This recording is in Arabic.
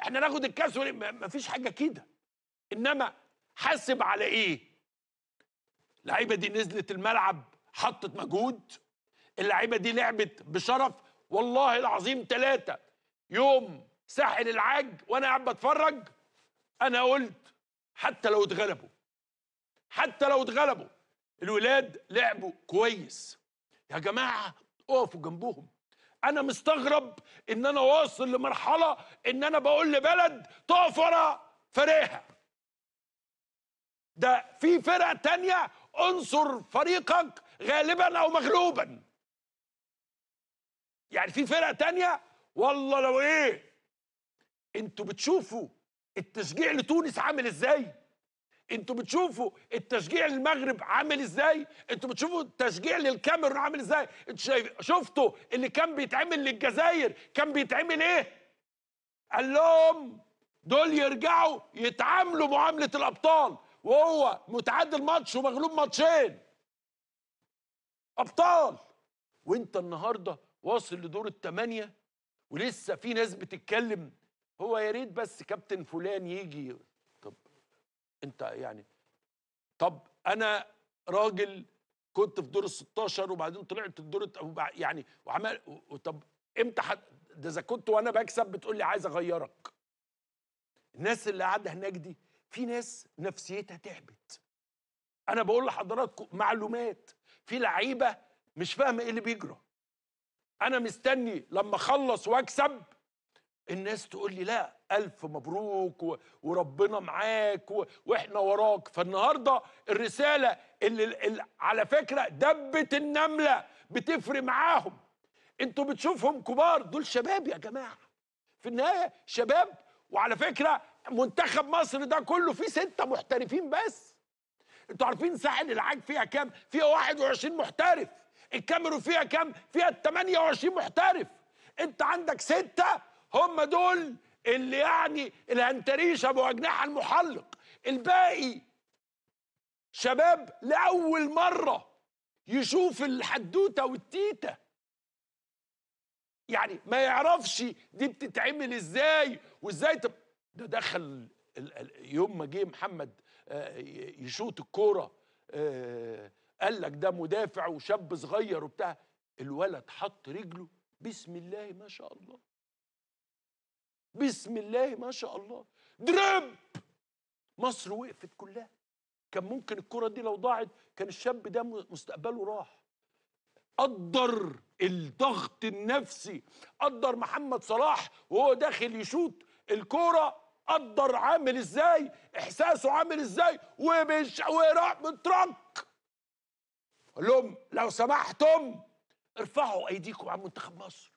احنا ناخد الكاس مفيش حاجه كده انما حاسب على ايه اللعيبه دي نزلت الملعب حطت مجهود اللعيبه دي لعبت بشرف والله العظيم ثلاثه يوم ساحل العاج وانا قاعد بتفرج انا قلت حتى لو اتغلبوا حتى لو اتغلبوا الولاد لعبوا كويس يا جماعه اقفوا جنبهم انا مستغرب ان انا واصل لمرحله ان انا بقول لبلد تقف ورا فريقها ده في فرق تانية انصر فريقك غالبا او مغلوبا يعني في فرق تانية والله لو ايه انتوا بتشوفوا التشجيع لتونس عامل ازاي انتوا بتشوفوا التشجيع للمغرب عامل ازاي انتوا بتشوفوا التشجيع للكاميرون عامل ازاي انتوا شفتوا اللي كان بيتعمل للجزائر كان بيتعمل ايه قال لهم دول يرجعوا يتعاملوا معامله الابطال وهو متعادل ماتش ومغلوب ماتشين ابطال وانت النهارده واصل لدور الثمانيه ولسه في ناس بتتكلم هو يا ريت بس كابتن فلان يجي انت يعني طب انا راجل كنت في دور ال 16 وبعدين طلعت الدور يعني وعمال طب امتى حد ده اذا كنت وانا بكسب بتقول لي عايز اغيرك الناس اللي قاعده هناك دي في ناس نفسيتها تعبت انا بقول لحضراتكم معلومات في لعيبه مش فاهمه ايه اللي بيجرى انا مستني لما اخلص واكسب الناس تقول لي لا ألف مبروك وربنا معاك وإحنا وراك فالنهاردة الرسالة اللي, على فكرة دبة النملة بتفرق معاهم انتوا بتشوفهم كبار دول شباب يا جماعة في النهاية شباب وعلى فكرة منتخب مصر ده كله فيه ستة محترفين بس انتوا عارفين ساحل العاج فيها كام؟ فيها 21 محترف الكاميرون فيها كام؟ فيها 28 محترف انت عندك ستة هم دول اللي يعني الهنتريس ابو اجنحه المحلق الباقي شباب لاول مره يشوف الحدوته والتيته يعني ما يعرفش دي بتتعمل ازاي وازاي تب... ده دخل يوم ما جه محمد آه، يشوط الكوره آه، قال لك ده مدافع وشاب صغير وبتاع الولد حط رجله بسم الله ما شاء الله بسم الله ما شاء الله درب مصر وقفت كلها كان ممكن الكرة دي لو ضاعت كان الشاب ده مستقبله راح قدر الضغط النفسي قدر محمد صلاح وهو داخل يشوط الكرة قدر عامل ازاي احساسه عامل ازاي ومش وراح مترك قال لهم لو سمحتم ارفعوا ايديكم عن منتخب مصر